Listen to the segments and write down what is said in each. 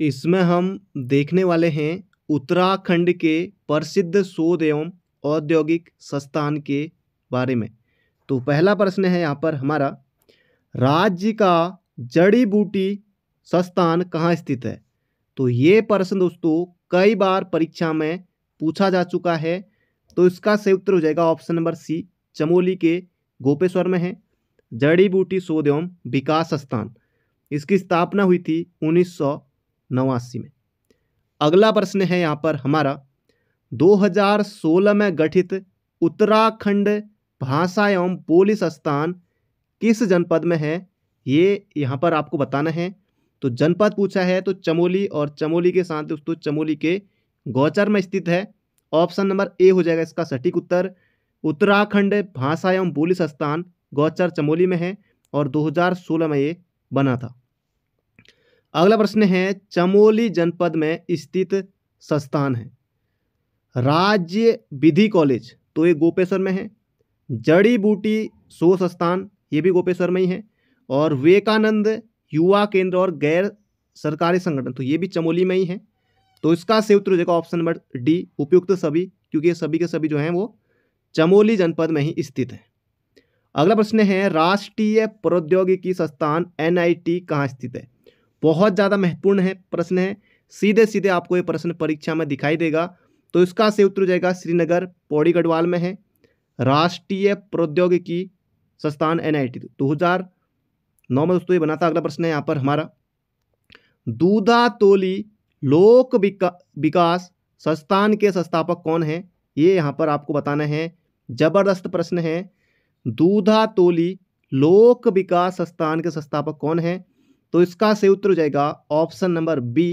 इसमें हम देखने वाले हैं उत्तराखंड के प्रसिद्ध शोध एवं औद्योगिक संस्थान के बारे में तो पहला प्रश्न है यहाँ पर हमारा राज्य का जड़ी बूटी संस्थान कहाँ स्थित है तो ये प्रश्न दोस्तों कई बार परीक्षा में पूछा जा चुका है तो इसका सही उत्तर हो जाएगा ऑप्शन नंबर सी चमोली के गोपेश्वर में है जड़ी बूटी शोध एवं विकास संस्थान इसकी स्थापना हुई थी उन्नीस सौ नवासी में अगला प्रश्न है यहाँ पर हमारा 2016 में गठित उत्तराखंड भाषा एवं पुलिस स्थान किस जनपद में है ये यहाँ पर आपको बताना है तो जनपद पूछा है तो चमोली और चमोली के साथ दोस्तों चमोली के गौचर में स्थित है ऑप्शन नंबर ए हो जाएगा इसका सटीक उत्तर उत्तराखंड भाषा एवं पुलिस स्थान गौचर चमोली में है और 2016 में ये बना था अगला प्रश्न है चमोली जनपद में स्थित संस्थान है राज्य विधि कॉलेज तो ये गोपेश्वर में है जड़ी बूटी सो संस्थान ये भी गोपेश्वर में ही है और विवेकानंद युवा केंद्र और गैर सरकारी संगठन तो ये भी चमोली में ही है तो इसका सही उत्तर देखा ऑप्शन नंबर डी उपयुक्त सभी क्योंकि ये सभी के सभी जो हैं वो चमोली जनपद में ही स्थित है अगला प्रश्न है राष्ट्रीय प्रौद्योगिकी संस्थान एन कहाँ स्थित है बहुत ज़्यादा महत्वपूर्ण है प्रश्न है सीधे सीधे आपको ये प्रश्न परीक्षा में दिखाई देगा तो इसका सही उत्तर जाएगा श्रीनगर पौड़ी गढ़वाल में है राष्ट्रीय प्रौद्योगिकी संस्थान एन आई दो हज़ार नौ में दोस्तों ये बना था अगला प्रश्न है यहाँ पर हमारा दूधा तोली लोक विका विकास संस्थान के संस्थापक कौन है ये यहाँ पर आपको बताना है जबरदस्त प्रश्न है दूधा तोली लोक विकास संस्थान के संस्थापक कौन है तो इसका सही उत्तर हो जाएगा option number B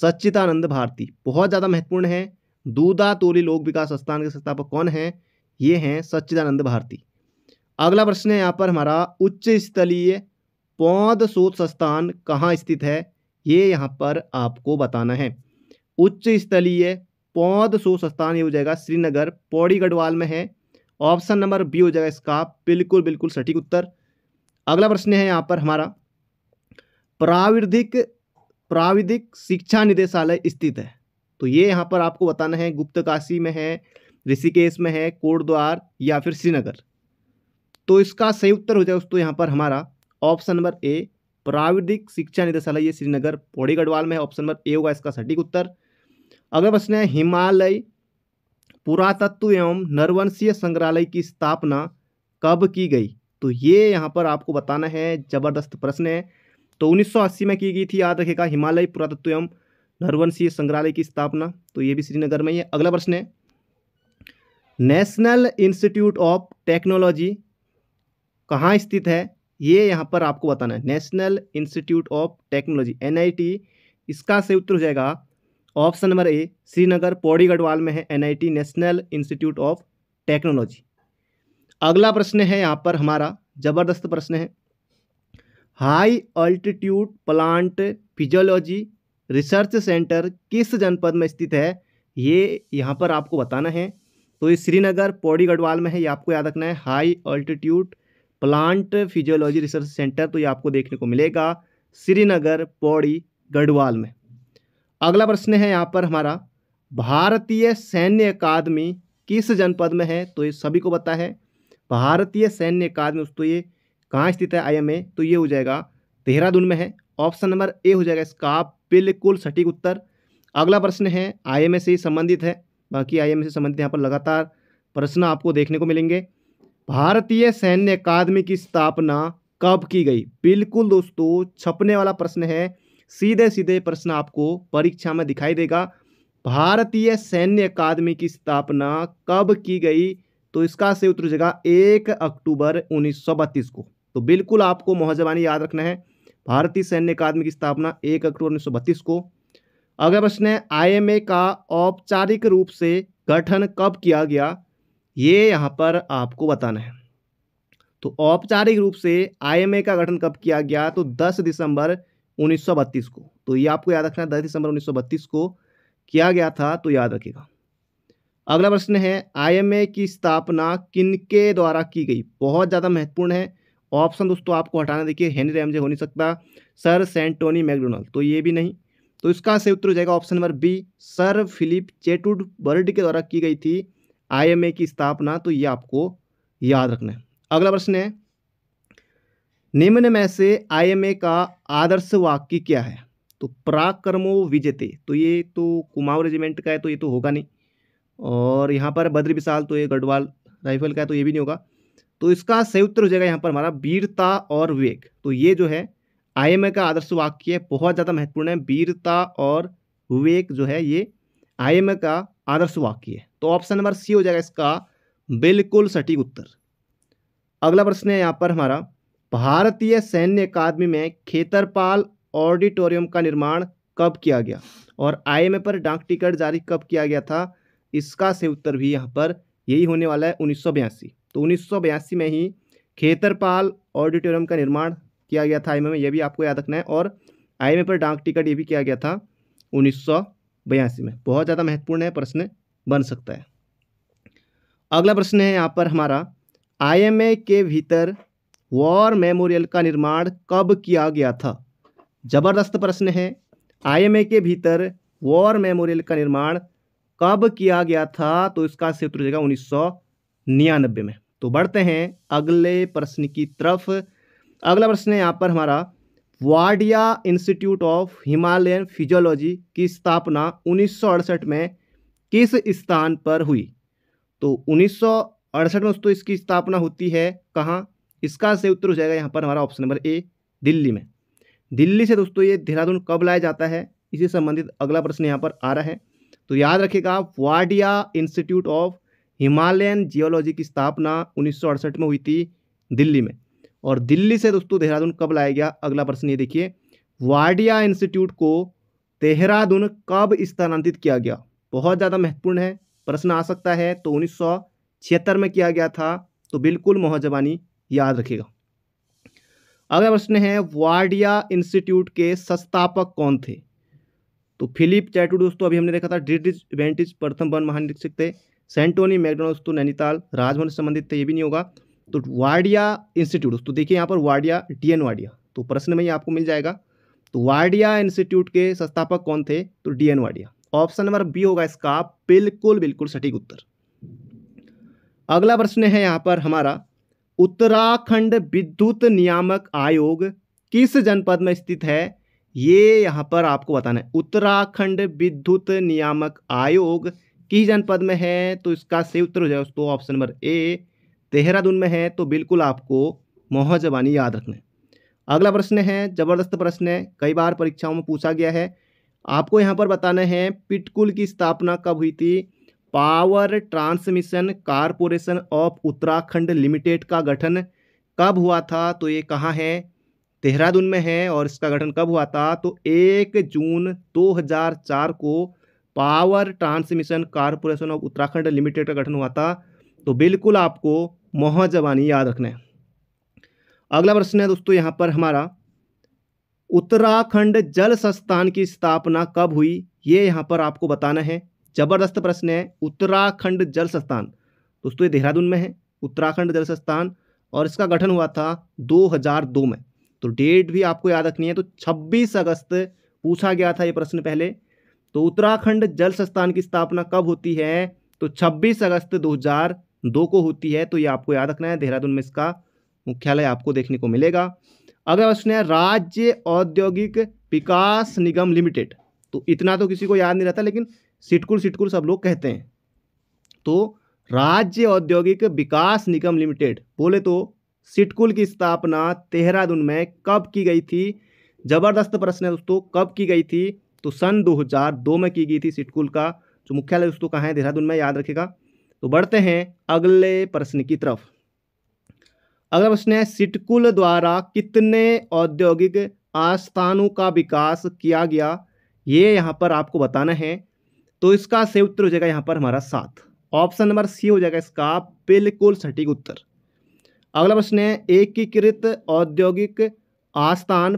Sachchidanand Bharti बहुत ज़्यादा महत्वपूर्ण है दूधा तोली लोक विकास संस्थान के संस्थापक कौन है ये हैं सच्चिदानंद भारती अगला प्रश्न है यहाँ पर हमारा उच्च स्थलीय पौध शोध संस्थान कहाँ स्थित है ये यहाँ पर आपको बताना है उच्च स्थलीय पौध शोध संस्थान ये हो जाएगा श्रीनगर पौड़ी गढ़वाल में है ऑप्शन नंबर बी हो जाएगा इसका बिल्कुल बिल्कुल सटीक उत्तर अगला प्रश्न है यहाँ पर हमारा प्राविधिक प्राविधिक शिक्षा निदेशालय स्थित है तो ये यहाँ पर आपको बताना है गुप्त काशी में है ऋषिकेश में है कोटद्वार या फिर श्रीनगर तो इसका सही उत्तर हो जाए दोस्तों यहाँ पर हमारा ऑप्शन नंबर ए प्राविधिक शिक्षा निदेशालय ये श्रीनगर पौड़ी गढ़वाल में है ऑप्शन नंबर ए होगा इसका सटीक उत्तर अगला प्रश्न है हिमालय पुरातत्व एवं नरवंशीय संग्रहालय की स्थापना कब की गई तो ये यहाँ पर आपको बताना है जबरदस्त प्रश्न है तो 1980 में की गई थी याद रखेगा हिमालय पुरातत्व एवं नरवंशीय संग्रहालय की स्थापना तो ये भी श्रीनगर में ही है अगला प्रश्न है नेशनल इंस्टीट्यूट ऑफ टेक्नोलॉजी कहाँ स्थित है ये यहाँ पर आपको बताना है नेशनल इंस्टीट्यूट ऑफ टेक्नोलॉजी एन इसका से उत्तर हो जाएगा option number A Srinagar Pauri Garhwal में है N national institute of technology अगला प्रश्न है यहाँ पर हमारा जबरदस्त प्रश्न है high altitude plant physiology research centre किस जनपद में स्थित है ये यहाँ पर आपको बताना है तो ये श्रीनगर पौड़ी गढ़वाल में है ये आपको याद रखना है high altitude plant physiology research centre तो ये आपको देखने को मिलेगा श्रीनगर पौड़ी गढ़वाल में अगला प्रश्न है यहाँ पर हमारा भारतीय सैन्य अकादमी किस जनपद में है तो ये सभी को पता है भारतीय सैन्य अकादमी दोस्तों ये कहाँ स्थित है आई ए तो ये हो जाएगा देहरादून में है ऑप्शन नंबर ए हो जाएगा इसका बिल्कुल सटीक उत्तर अगला प्रश्न है आईएमए से संबंधित है बाकी एम से संबंधित यहाँ पर लगातार प्रश्न आपको देखने को मिलेंगे भारतीय सैन्य अकादमी की स्थापना कब की गई बिल्कुल दोस्तों छपने वाला प्रश्न है सीधे सीधे प्रश्न आपको परीक्षा में दिखाई देगा भारतीय सैन्य अकादमी की स्थापना कब की गई तो इसका से उत्तर जगह एक अक्टूबर उन्नीस को तो बिल्कुल आपको मोहजबानी याद रखना है भारतीय सैन्य अकादमी की स्थापना एक अक्टूबर उन्नीस को अगला प्रश्न है आई का औपचारिक रूप से गठन कब किया गया ये यहाँ पर आपको बताना है तो औपचारिक रूप से आईएमए का गठन कब किया गया तो 10 दिसंबर 1932 को तो ये आपको याद रखना है 10 दिसंबर 1932 को किया गया था तो याद रखिएगा अगला प्रश्न है आईएमए की स्थापना किनके द्वारा की गई बहुत ज़्यादा महत्वपूर्ण है ऑप्शन दोस्तों आपको हटाना देखिए हेनरी रैमजे हो नहीं सकता सर सेंट टोनी मैकडोनल्ड तो ये भी नहीं तो इसका सही उत्तर हो जाएगा option number B sir Philip चेटुड बर्ड के द्वारा की गई थी आईएमए की स्थापना तो ये आपको याद रखना है अगला प्रश्न है निम्न में से आईएमए का आदर्श वाक्य क्या है तो पराक्रमो विजेते तो ये तो कुमाऊं रेजिमेंट का है तो ये तो होगा नहीं और यहाँ पर बद्री विशाल तो ये गढ़वाल राइफल का है तो ये भी नहीं होगा तो इसका सही उत्तर हो जाएगा यहाँ पर हमारा वीरता और विवेक तो ये जो है आई का आदर्श वाक्य है बहुत ज़्यादा महत्वपूर्ण है वीरता और विवेक जो है ये आई का आदर्श वाक्य है तो ऑप्शन नंबर सी हो जाएगा इसका बिल्कुल सटीक उत्तर अगला प्रश्न है यहाँ पर हमारा भारतीय सैन्य अकादमी में खेतरपाल ऑडिटोरियम का निर्माण कब किया गया और आईएमए पर डाक टिकट जारी कब किया गया था इसका सही उत्तर भी यहाँ पर यही होने वाला है उन्नीस तो उन्नीस में ही खेतरपाल ऑडिटोरियम का निर्माण किया गया था आई में यह भी आपको याद रखना है और आई पर डाक टिकट ये भी किया गया था उन्नीस में बहुत ज़्यादा महत्वपूर्ण है प्रश्न बन सकता है अगला प्रश्न है यहाँ पर हमारा आईएमए के भीतर वॉर मेमोरियल का निर्माण कब किया गया था जबरदस्त प्रश्न है आईएमए के भीतर वॉर मेमोरियल का निर्माण कब किया गया था तो इसका सूत्र हो जाएगा उन्नीस सौ निन्यानबे में तो बढ़ते हैं अगले प्रश्न की तरफ अगला प्रश्न है यहाँ पर हमारा Wadia institute of Himalayan physiology की स्थापना उन्नीस में किस स्थान पर हुई तो उन्नीस में दोस्तों इसकी स्थापना होती है कहाँ इसका से उत्तर हो जाएगा यहाँ पर हमारा ऑप्शन नंबर ए दिल्ली में दिल्ली से दोस्तों ये देहरादून कब लाया जाता है इसी संबंधित अगला प्रश्न यहाँ पर आ रहा है तो याद रखिएगा Wadia institute of Himalayan geology की स्थापना उन्नीस में हुई थी दिल्ली में और दिल्ली से दोस्तों देहरादून कब लाया गया अगला प्रश्न ये देखिए वाडिया इंस्टीट्यूट को देहरादून कब स्थानांतरित किया गया बहुत ज़्यादा महत्वपूर्ण है प्रश्न आ सकता है तो उन्नीस में किया गया था तो बिल्कुल मोहजबानी याद रखेगा अगला प्रश्न है वाडिया इंस्टीट्यूट के संस्थापक कौन थे तो फिलिप चैटू दोस्तों अभी हमने देखा था डिट वेंटिज प्रथम वन महानिरीक्षक थे सेंटोनी मैकडोनल्ड्स तो नैनीताल राजभवन से संबंधित थे तो ये भी नहीं होगा तो वाडिया इंस्टीट्यूट तो देखिए यहाँ पर वाडिया डी एन वाडिया तो प्रश्न में ही आपको मिल जाएगा तो वाडिया इंस्टीट्यूट के संस्थापक कौन थे तो D N Wadia option number B होगा इसका बिल्कुल बिल्कुल सटीक उत्तर अगला प्रश्न है यहाँ पर हमारा उत्तराखंड विद्युत नियामक आयोग किस जनपद में स्थित है ये यहाँ पर आपको बताना है उत्तराखंड विद्युत नियामक आयोग किस जनपद में है तो इसका सही उत्तर हो जाएगा दोस्तों ऑप्शन नंबर ए देहरादून में है तो बिल्कुल आपको मोहजबानी याद रखना है अगला प्रश्न है जबरदस्त प्रश्न है कई बार परीक्षाओं में पूछा गया है आपको यहाँ पर बताना है पिटकुल की स्थापना कब हुई थी power transmission corporation of Uttarakhand limited का गठन कब हुआ था तो ये कहाँ है देहरादून में है और इसका गठन कब हुआ था तो एक जून 2004 को power transmission corporation of Uttarakhand limited का गठन हुआ था तो बिल्कुल आपको मोह याद रखना है अगला प्रश्न है दोस्तों यहाँ पर हमारा उत्तराखंड जल संस्थान की स्थापना कब हुई ये यहाँ पर आपको बताना है जबरदस्त प्रश्न है उत्तराखंड जल संस्थान दोस्तों ये देहरादून में है उत्तराखंड जल संस्थान और इसका गठन हुआ था 2002 में तो डेट भी आपको याद रखनी है तो 26 अगस्त पूछा गया था ये प्रश्न पहले तो उत्तराखंड जल संस्थान की स्थापना कब होती है तो 26 अगस्त 2002 को होती है तो ये आपको याद रखना है देहरादून में इसका मुख्यालय आपको देखने को मिलेगा अगला प्रश्न है राज्य औद्योगिक विकास निगम लिमिटेड तो इतना तो किसी को याद नहीं रहता लेकिन सिटकुल सिटकुल सब लोग कहते हैं तो राज्य औद्योगिक विकास निगम लिमिटेड बोले तो सिटकुल की स्थापना देहरादून में कब की गई थी जबरदस्त प्रश्न है दोस्तों कब की गई थी तो सन 2002 में की गई थी सिटकुल का जो मुख्यालय दोस्तों कहाँ है देहरादून में याद रखेगा तो बढ़ते हैं अगले प्रश्न की तरफ अगला प्रश्न है सिटकुल द्वारा कितने औद्योगिक आस्थानों का विकास किया गया ये यहाँ पर आपको बताना है तो इसका सही उत्तर हो जाएगा यहाँ पर हमारा साथ ऑप्शन नंबर सी हो जाएगा इसका बिल्कुल सटीक उत्तर अगला प्रश्न है एकीकृत औद्योगिक आस्थान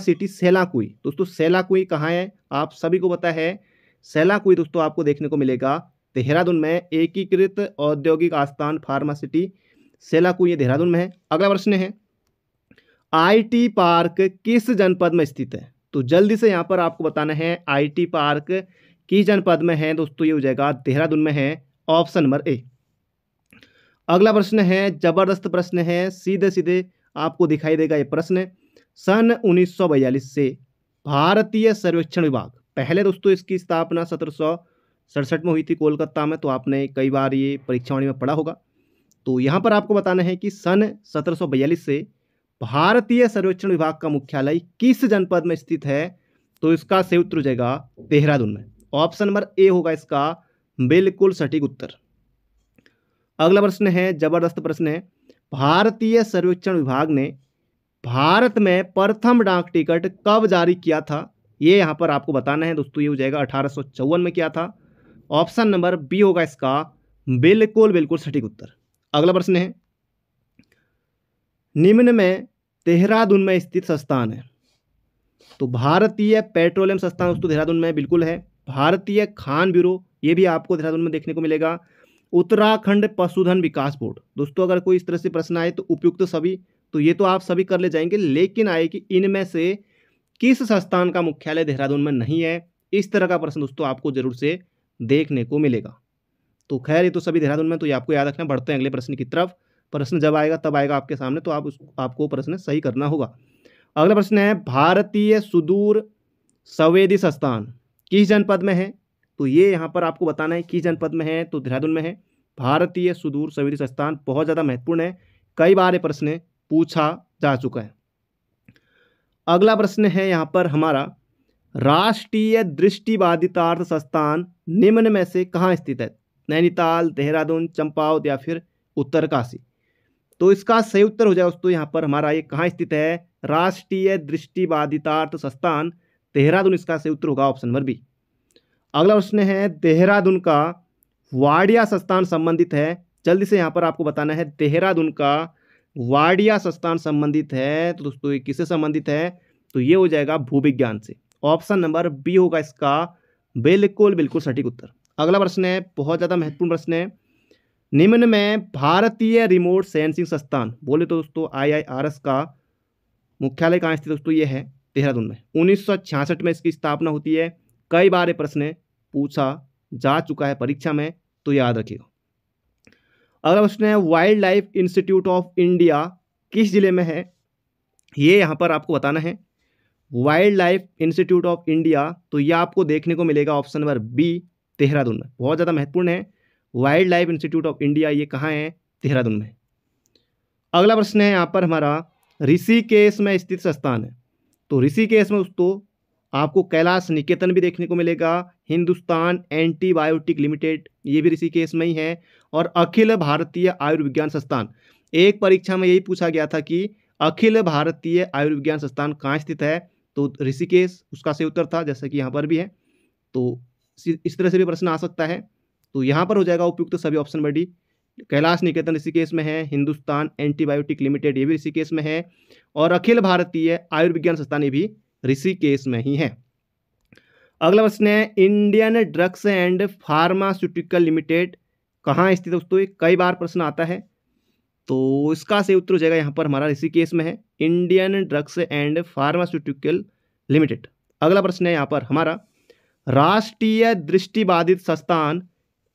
सिटी सेलाकुई दोस्तों सेलाकुई कहाँ है आप सभी को पता है सेलाकुई दोस्तों आपको देखने को मिलेगा देहरादून में एकीकृत औद्योगिक आस्थान फार्मासिटी सेलाकुई देहरादून में है अगला प्रश्न है आईटी पार्क किस जनपद में स्थित है तो जल्दी से यहाँ पर आपको बताना है आई पार्क किस जनपद में है दोस्तों ये हो जाएगा देहरादून में है ऑप्शन नंबर ए अगला प्रश्न है जबरदस्त प्रश्न है सीधे सीधे आपको दिखाई देगा ये प्रश्न सन 1942 से भारतीय सर्वेक्षण विभाग पहले दोस्तों इसकी स्थापना सत्रह सड़सठ में हुई थी कोलकाता में तो आपने कई बार ये परीक्षावाणी में पढ़ा होगा तो यहाँ पर आपको बताना है कि सन सत्रह से भारतीय सर्वेक्षण विभाग का मुख्यालय किस जनपद में स्थित है तो इसका सही उत्तर हो जाएगा देहरादून में ऑप्शन नंबर ए होगा इसका बिल्कुल सटीक उत्तर अगला प्रश्न है जबरदस्त प्रश्न है भारतीय सर्वेक्षण विभाग ने भारत में प्रथम डाक टिकट कब जारी किया था ये यहाँ पर आपको बताना है दोस्तों ये हो जाएगा अठारह में किया था ऑप्शन नंबर बी होगा इसका बिल्कुल बिल्कुल सटीक उत्तर अगला प्रश्न है निम्न में देहरादून में स्थित संस्थान है तो भारतीय पेट्रोलियम संस्थान दोस्तों देहरादून में बिल्कुल है भारतीय खान ब्यूरो ये भी आपको देहरादून में देखने को मिलेगा उत्तराखंड पशुधन विकास बोर्ड दोस्तों अगर कोई इस तरह से प्रश्न आए तो उपयुक्त सभी तो ये तो आप सभी कर ले जाएंगे लेकिन आए कि इनमें से किस संस्थान का मुख्यालय देहरादून में नहीं है इस तरह का प्रश्न दोस्तों आपको जरूर से देखने को मिलेगा तो खैर ये तो सभी देहरादून में तो ये आपको याद रखना बढ़ते हैं अगले प्रश्न की तरफ प्रश्न जब आएगा तब आएगा आपके सामने तो आप उस आपको प्रश्न सही करना होगा अगला प्रश्न है भारतीय सुदूर संवेदी संस्थान किस जनपद में है तो ये यहाँ पर आपको बताना है किस जनपद में है तो देहरादून में है भारतीय सुदूर संवेदी संस्थान बहुत ज़्यादा महत्वपूर्ण है कई बार ये प्रश्न पूछा जा चुका है अगला प्रश्न है यहाँ पर हमारा राष्ट्रीय दृष्टिबाधितार्थ संस्थान निम्न में से कहाँ स्थित है नैनीताल देहरादून चंपावत या फिर उत्तरकाशी तो इसका सही उत्तर हो जाए दोस्तों यहाँ पर हमारा ये कहाँ स्थित है राष्ट्रीय दृष्टिबाधितार्थ संस्थान देहरादून इसका सही उत्तर होगा ऑप्शन नंबर बी अगला प्रश्न है देहरादून का वाडिया संस्थान संबंधित है जल्दी से यहाँ पर आपको बताना है देहरादून का वाडिया संस्थान संबंधित है तो दोस्तों ये किससे संबंधित है तो ये हो जाएगा भूविज्ञान से ऑप्शन नंबर बी होगा इसका बिल्कुल बिल्कुल सटीक उत्तर अगला प्रश्न है बहुत ज़्यादा महत्वपूर्ण प्रश्न है निम्न में भारतीय रिमोट सेंसिंग संस्थान बोले तो दोस्तों आईआईआरएस का मुख्यालय कहाँ स्थित दोस्तों ये है देहरादून में उन्नीस में इसकी स्थापना होती है कई बार ये प्रश्न पूछा जा चुका है परीक्षा में तो याद रखिएगा अगला क्वेश्चन है wildlife institute of India किस ज़िले में है ये यहाँ पर आपको बताना है wildlife institute of India तो यह आपको देखने को मिलेगा ऑप्शन नंबर बी देहरादून में बहुत ज़्यादा महत्वपूर्ण है wildlife institute of India ये कहाँ है देहरादून में अगला प्रश्न है यहाँ पर हमारा ऋषिकेश में स्थित संस्थान है तो ऋषिकेश में दोस्तों आपको कैलाश निकेतन भी देखने को मिलेगा हिंदुस्तान एंटीबायोटिक लिमिटेड ये भी ऋषिकेश में ही है और अखिल भारतीय आयुर्विज्ञान संस्थान एक परीक्षा में यही पूछा गया था कि अखिल भारतीय आयुर्विज्ञान संस्थान कहाँ स्थित है तो ऋषिकेश उसका से उत्तर था जैसा कि यहाँ पर भी है तो इस तरह से भी प्रश्न आ सकता है तो यहाँ पर हो जाएगा उपयुक्त तो सभी ऑप्शन बडी कैलाश निकेतन ऋषिकेश में है हिंदुस्तान एंटीबायोटिक लिमिटेड ये भी ऋषिकेश में है और अखिल भारतीय आयुर्विज्ञान संस्थान ये भी ऋषिकेश में ही है अगला प्रश्न है Indian drugs and pharmaceutical limited कहाँ स्थित दोस्तों ये कई बार प्रश्न आता है तो इसका से उत्तर हो जाएगा यहाँ पर हमारा ऋषिकेश में है Indian drugs and pharmaceutical limited अगला प्रश्न है यहाँ पर हमारा राष्ट्रीय दृष्टिबाधित संस्थान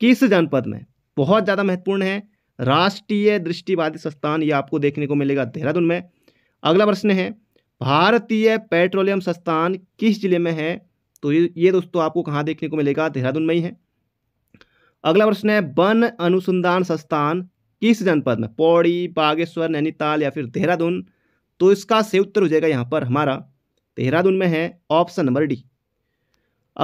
किस जनपद में बहुत ज़्यादा महत्वपूर्ण है राष्ट्रीय दृष्टिबाधित संस्थान ये आपको देखने को मिलेगा देहरादून में अगला प्रश्न है भारतीय पेट्रोलियम संस्थान किस जिले में है तो ये ये दोस्तों आपको कहाँ देखने को मिलेगा देहरादून में ही है अगला प्रश्न है वन अनुसंधान संस्थान किस जनपद में पौड़ी बागेश्वर नैनीताल या फिर देहरादून तो इसका सही उत्तर हो जाएगा यहाँ पर हमारा देहरादून में है ऑप्शन नंबर डी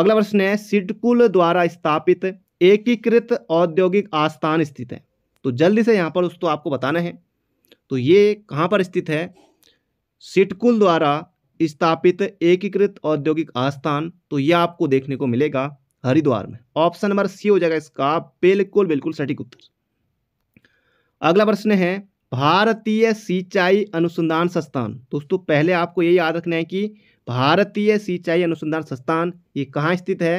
अगला प्रश्न है सिडकुल द्वारा स्थापित एकीकृत औद्योगिक आस्थान स्थित है तो जल्दी से यहाँ पर दोस्तों आपको बताना है तो ये कहाँ पर स्थित है सिटकुल द्वारा स्थापित एकीकृत औद्योगिक आस्थान तो यह आपको देखने को मिलेगा हरिद्वार में ऑप्शन नंबर सी हो जाएगा इसका बिल्कुल बिल्कुल सटीक उत्तर अगला प्रश्न है भारतीय सिंचाई अनुसंधान संस्थान दोस्तों पहले आपको ये याद रखना है कि भारतीय सिंचाई अनुसंधान संस्थान ये कहाँ स्थित है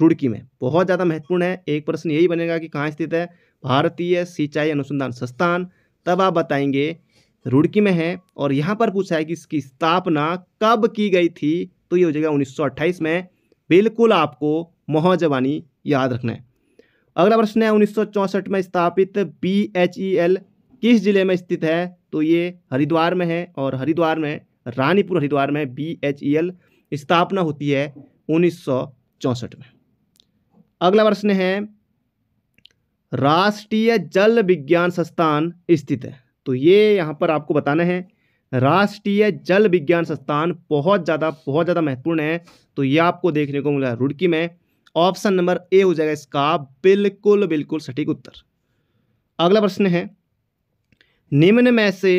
रुड़की में बहुत ज़्यादा महत्वपूर्ण है एक प्रश्न यही बनेगा कि कहाँ स्थित है भारतीय सिंचाई अनुसंधान संस्थान तब आप बताएंगे रुड़की में है और यहाँ पर पूछा है कि इसकी स्थापना कब की गई थी तो ये हो जाएगा उन्नीस में बिल्कुल आपको मोहजबानी याद रखना है अगला प्रश्न है उन्नीस में स्थापित बी एच ई एल किस जिले में स्थित है तो ये हरिद्वार में है और हरिद्वार में रानीपुर हरिद्वार में बी एच ई एल स्थापना होती है उन्नीस में अगला प्रश्न है राष्ट्रीय जल विज्ञान संस्थान स्थित है तो ये यहाँ पर आपको बताना है राष्ट्रीय जल विज्ञान संस्थान बहुत ज़्यादा बहुत ज़्यादा महत्वपूर्ण है तो ये आपको देखने को मिला रुड़की में ऑप्शन नंबर ए हो जाएगा इसका बिल्कुल बिल्कुल सटीक उत्तर अगला प्रश्न है निम्न में से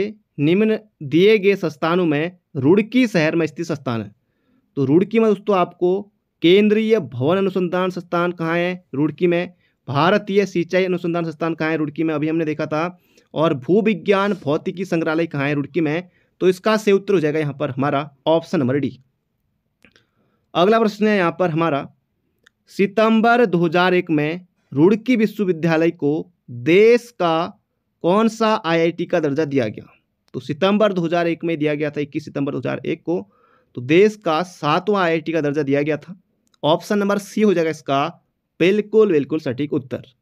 निम्न दिए गए संस्थानों में रुड़की शहर में स्थित संस्थान है तो रुड़की में दोस्तों आपको केंद्रीय भवन अनुसंधान संस्थान कहाँ है रुड़की में भारतीय सिंचाई अनुसंधान संस्थान कहाँ है रुड़की में अभी हमने देखा था और भूविज्ञान भौतिकी संग्रहालय कहाँ है रुड़की में तो इसका सही उत्तर हो जाएगा यहाँ पर हमारा ऑप्शन नंबर डी अगला प्रश्न है यहाँ पर हमारा सितंबर 2001 में रुड़की विश्वविद्यालय को देश का कौन सा आईआईटी का दर्जा दिया गया तो सितंबर 2001 में दिया गया था 21 सितंबर 2001 को तो देश का सातवां आईआईटी का दर्जा दिया गया था ऑप्शन नंबर सी हो जाएगा इसका बिल्कुल बिल्कुल सटीक उत्तर